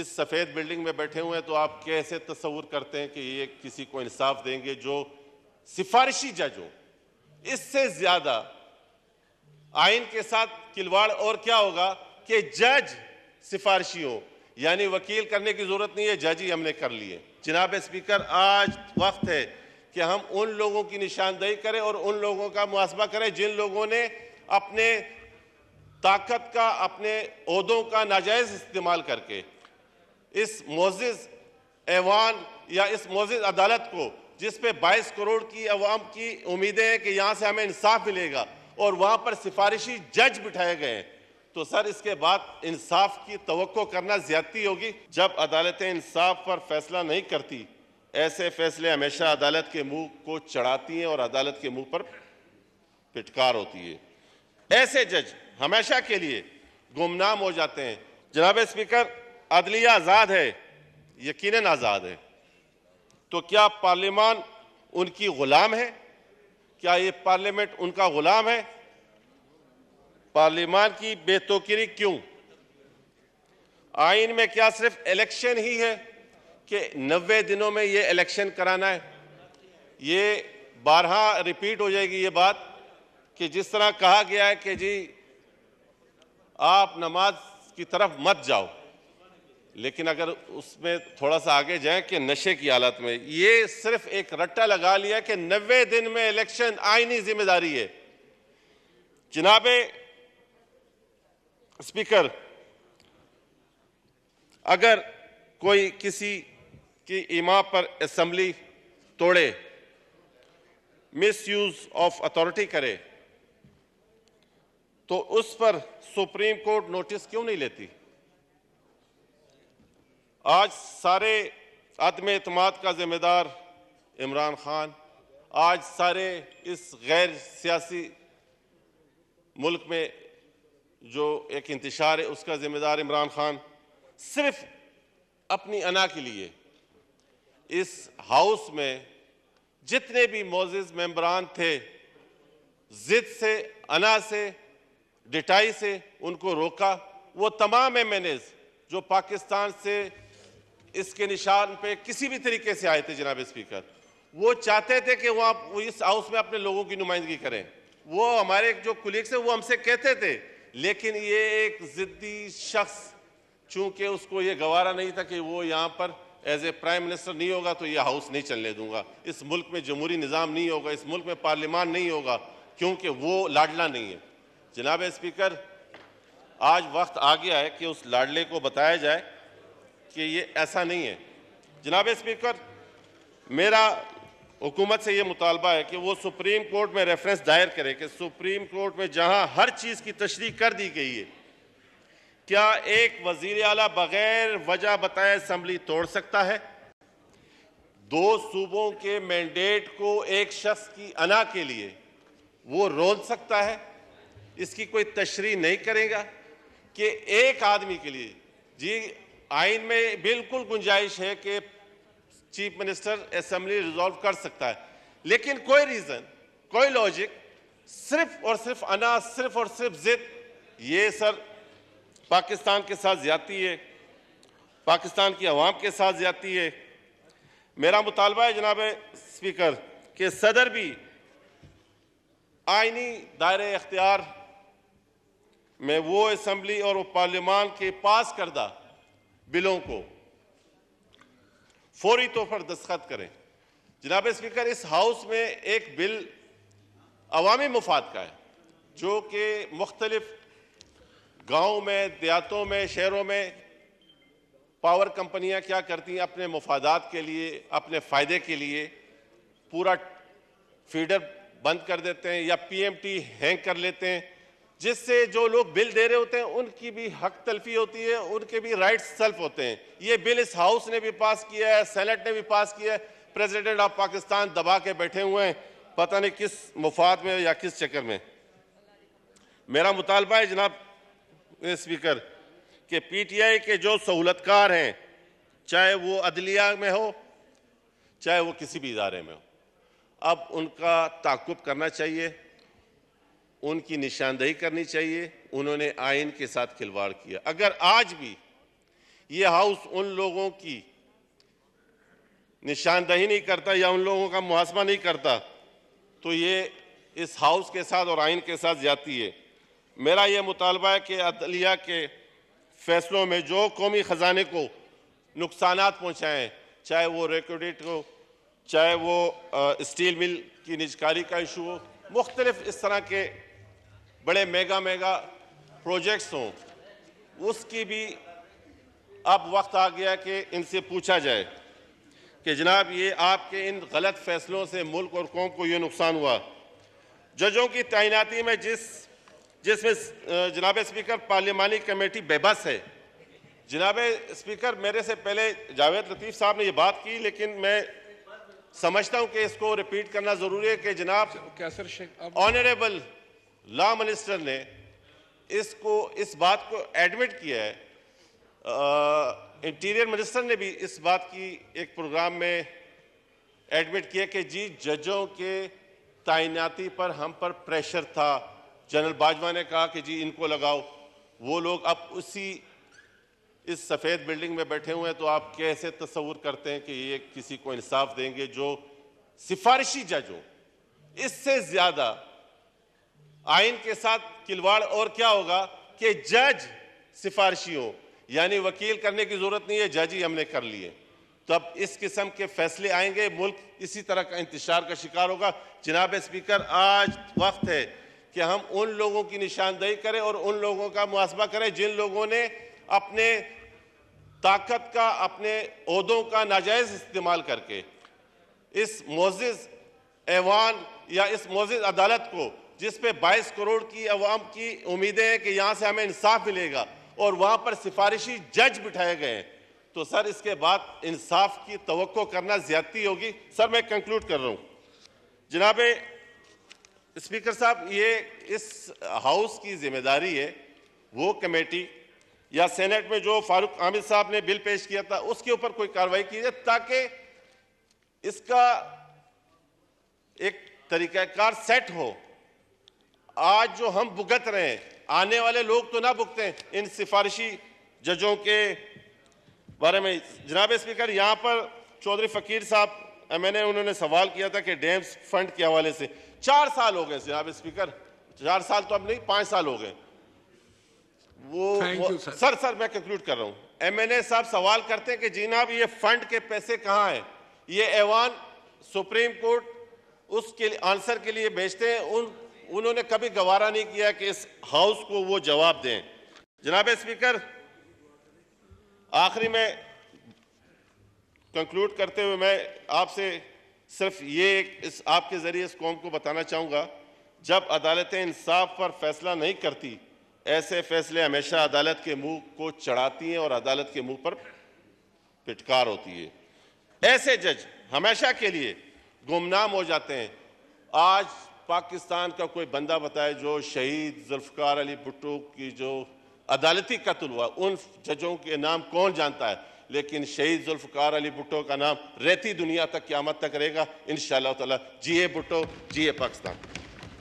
इस सफ़ेद बिल्डिंग में बैठे हुए हैं तो आप कैसे तस्वूर करते हैं कि ये किसी को इंसाफ देंगे जो सिफारिशी जज हो इससे ज़्यादा आइन के साथ खिलवाड़ और क्या होगा कि जज सिफारिशी हो यानी वकील करने की ज़रूरत नहीं है जज ही हमने कर लिए जनाब स्पीकर आज वक्त है कि हम उन लोगों की निशानदेही करें और उन लोगों का मुआसबा करें जिन लोगों ने अपने ताकत का अपने अहदों का नाजायज़ इस्तेमाल करके इस मोजिज ऐवान या इस मोजिज अदालत को जिस पे 22 करोड़ की अवाम की उम्मीदें हैं कि यहाँ से हमें इंसाफ मिलेगा और वहाँ पर सिफारिशी जज बिठाए गए हैं तो सर इसके बाद इंसाफ की तो करना ज्यादती होगी जब अदालतें इंसाफ पर फैसला नहीं करती ऐसे फैसले हमेशा अदालत के मुंह को चढ़ाती हैं और अदालत के मुंह पर पिटकार होती है ऐसे जज हमेशा के लिए गुमनाम हो जाते हैं जनाब स्पीकर अदलिया आज़ाद है यकीन आज़ाद है तो क्या पार्लियामान उनकी गुलाम है क्या ये पार्लियामेंट उनका गुलाम है पार्लियामान की बेतोकरी क्यों आइन में क्या सिर्फ इलेक्शन ही है कि नब्बे दिनों में ये इलेक्शन कराना है ये बारह रिपीट हो जाएगी ये बात कि जिस तरह कहा गया है कि जी आप नमाज की तरफ मत जाओ लेकिन अगर उसमें थोड़ा सा आगे जाए कि नशे की हालत में ये सिर्फ एक रट्टा लगा लिया कि नब्बे दिन में इलेक्शन आईनी जिम्मेदारी है जनाबे स्पीकर अगर कोई किसी की इमा पर असम्बली तोड़े मिस यूज ऑफ अथॉरिटी करे तो उस पर सुप्रीम कोर्ट नोटिस क्यों नहीं लेती आज सारे आत्म अतमाद का जिम्मेदार इमरान खान आज सारे इस गैर सियासी मुल्क में जो एक इंतशार है उसका जिम्मेदार इमरान खान सिर्फ अपनी अना के लिए इस हाउस में जितने भी मोजिज मेम्बरान थे जिद से अना से डिटाई से उनको रोका वो तमाम एम एन एज जो पाकिस्तान से इसके निशान पे किसी भी तरीके से आए थे जनाब स्पीकर वो चाहते थे कि आप इस हाउस में अपने लोगों की नुमाइंदगी करें वो हमारे जो कुलीग्स हैं वो हमसे कहते थे लेकिन ये एक ज़िद्दी शख्स चूंकि उसको ये गवारा नहीं था कि वो यहाँ पर एज ए प्राइम मिनिस्टर नहीं होगा तो ये हाउस नहीं चलने दूंगा इस मुल्क में जमहूरी निज़ाम नहीं होगा इस मुल्क में पार्लियामान नहीं होगा क्योंकि वो लाडला नहीं है जनाब स्पीकर आज वक्त आ गया है कि उस लाडले को बताया जाए कि ये ऐसा नहीं है जनाब स्पीकर मेरा हुकूमत से ये मुतालबा है कि वो सुप्रीम कोर्ट में रेफरेंस दायर करे कि सुप्रीम कोर्ट में जहाँ हर चीज़ की तशरी कर दी गई है क्या एक वजीर अला बगैर वजह बताए असम्बली तोड़ सकता है दो सूबों के मैंडेट को एक शख्स की अना के लिए वो रोल सकता है इसकी कोई तशरी नहीं करेगा कि एक आदमी के लिए जी आइन में बिल्कुल गुंजाइश है कि चीफ मिनिस्टर असेंबली रिजॉल्व कर सकता है लेकिन कोई रीजन कोई लॉजिक सिर्फ और सिर्फ अनाज सिर्फ और सिर्फ जिद ये सर पाकिस्तान के साथ ज्यादा है पाकिस्तान की आवाम के साथ ज्यादा है मेरा मुतालबा है जनाब स्पीकर के सदर भी आइनी दायरे अख्तियार में वो असम्बली और वो पार्लियामान के पास करदा बिलों को फौरी तौर पर दस्खत करें जनाब स्पीकर इस हाउस में एक बिल अवामी मुफाद का है जो कि मुख्तलिफ गाँव में देहातों में शहरों में पावर कंपनियाँ क्या करती हैं अपने मुफादात के लिए अपने फ़ायदे के लिए पूरा फीडर बंद कर देते हैं या पी एम टी हैंग कर लेते हैं जिससे जो लोग बिल दे रहे होते हैं उनकी भी हक तलफी होती है उनके भी राइट्स सेल्फ होते हैं ये बिल इस हाउस ने भी पास किया है सेनेट ने भी पास किया है प्रेसिडेंट ऑफ पाकिस्तान दबा के बैठे हुए हैं पता नहीं किस मुफाद में या किस चक्कर में मेरा मुतालबा है जनाब स्पीकर टी पीटीआई के जो सहूलतकार हैं चाहे वो अदलिया में हो चाहे वो किसी भी इदारे में हो अब उनका ताकुब करना चाहिए उनकी निशानदेही करनी चाहिए उन्होंने आइन के साथ खिलवाड़ किया अगर आज भी ये हाउस उन लोगों की निशानदही नहीं करता या उन लोगों का मुहासमा नहीं करता तो ये इस हाउस के साथ और आइन के साथ जाती है मेरा ये मुतालबा है कि अदलिया के फैसलों में जो कौमी ख़जाने को नुकसान पहुँचाएँ चाहे वो रेकोडेट हो चाहे वो स्टील मिल की निजकारी का इशू हो मुख्तलिफ इस तरह के बड़े मेगा मेगा प्रोजेक्ट्स हों उसकी भी अब वक्त आ गया कि इनसे पूछा जाए कि जनाब ये आपके इन गलत फैसलों से मुल्क और कौम को ये नुकसान हुआ जजों की तैनाती में जिस जिसमें जनाब स्पीकर पार्लियामानी कमेटी बेबस है जनाब स्पीकर मेरे से पहले जावेद लतीफ़ साहब ने ये बात की लेकिन मैं समझता हूँ कि इसको रिपीट करना ज़रूरी है कि जनाब ऑनरेबल लॉ मिनिस्टर ने इसको इस बात को एडमिट किया है इंटीरियर मिनिस्टर ने भी इस बात की एक प्रोग्राम में एडमिट किया कि जी जजों के तैनाती पर हम पर प्रेशर था जनरल बाजवा ने कहा कि जी इनको लगाओ वो लोग अब उसी इस सफ़ेद बिल्डिंग में बैठे हुए हैं तो आप कैसे तस्वूर करते हैं कि ये किसी को इंसाफ देंगे जो सिफारिशी जज हो इससे ज़्यादा आइन के साथ खिलवाड़ और क्या होगा कि जज सिफारशी हो यानी वकील करने की जरूरत नहीं है जज ही हमने कर लिए तो अब इस किस्म के फैसले आएंगे मुल्क इसी तरह का इंतजार का शिकार होगा जनाब स्पीकर आज वक्त है कि हम उन लोगों की निशानदेही करें और उन लोगों का मुआसबा करें जिन लोगों ने अपने ताकत का अपने अहदों का नाजायज़ इस्तेमाल करके इस मोजिज़ एवान या इस मोजिज़ अदालत को जिस पे 22 करोड़ की अवाम की उम्मीदें हैं कि यहां से हमें इंसाफ मिलेगा और वहां पर सिफारिशी जज बिठाए गए हैं तो सर इसके बाद इंसाफ की तो करना ज्यादती होगी सर मैं कंक्लूड कर रहा हूं जनाबे स्पीकर साहब ये इस हाउस की जिम्मेदारी है वो कमेटी या सेनेट में जो फारूक आमिर साहब ने बिल पेश किया था उसके ऊपर कोई कार्रवाई की जाए ताकि इसका एक तरीक़ाकार सेट हो आज जो हम भुगत रहे हैं आने वाले लोग तो ना भुगते इन सिफारिशी जजों के बारे में जनाब स्पीकर यहाँ पर चौधरी फकीर साहब मैंने उन्होंने सवाल किया था कि डैम्स फंड के हवाले से चार साल हो गए जनाब स्पीकर चार साल तो अब नहीं पाँच साल हो गए वो, वो you, सर सर मैं कंक्लूड कर रहा हूँ एम एन साहब सवाल करते हैं कि जनाब ये फंड के पैसे कहाँ हैं ये ऐवान सुप्रीम कोर्ट उसके आंसर के लिए भेजते हैं उन उन्होंने कभी गवारा नहीं किया कि इस हाउस को वो जवाब दें जनाब स्पीकर आखिरी में कंक्लूड करते हुए मैं आपसे सिर्फ ये इस आपके ज़रिए इस कौम को बताना चाहूँगा जब अदालतें इंसाफ पर फैसला नहीं करती ऐसे फैसले हमेशा अदालत के मुंह को चढ़ाती हैं और अदालत के मुंह पर पिटकार होती है ऐसे जज हमेशा के लिए गुमनाम हो जाते हैं आज पाकिस्तान का कोई बंदा बताए जो शहीद जुल्फकार अली भुट्टो की जो अदालती कत्ल हुआ उन जजों के नाम कौन जानता है लेकिन शहीद जुल्फ़कार अली भुट्टो का नाम रहती दुनिया तक क्यामत तक रहेगा इन शाह जिए भुट्टो जिए पाकिस्तान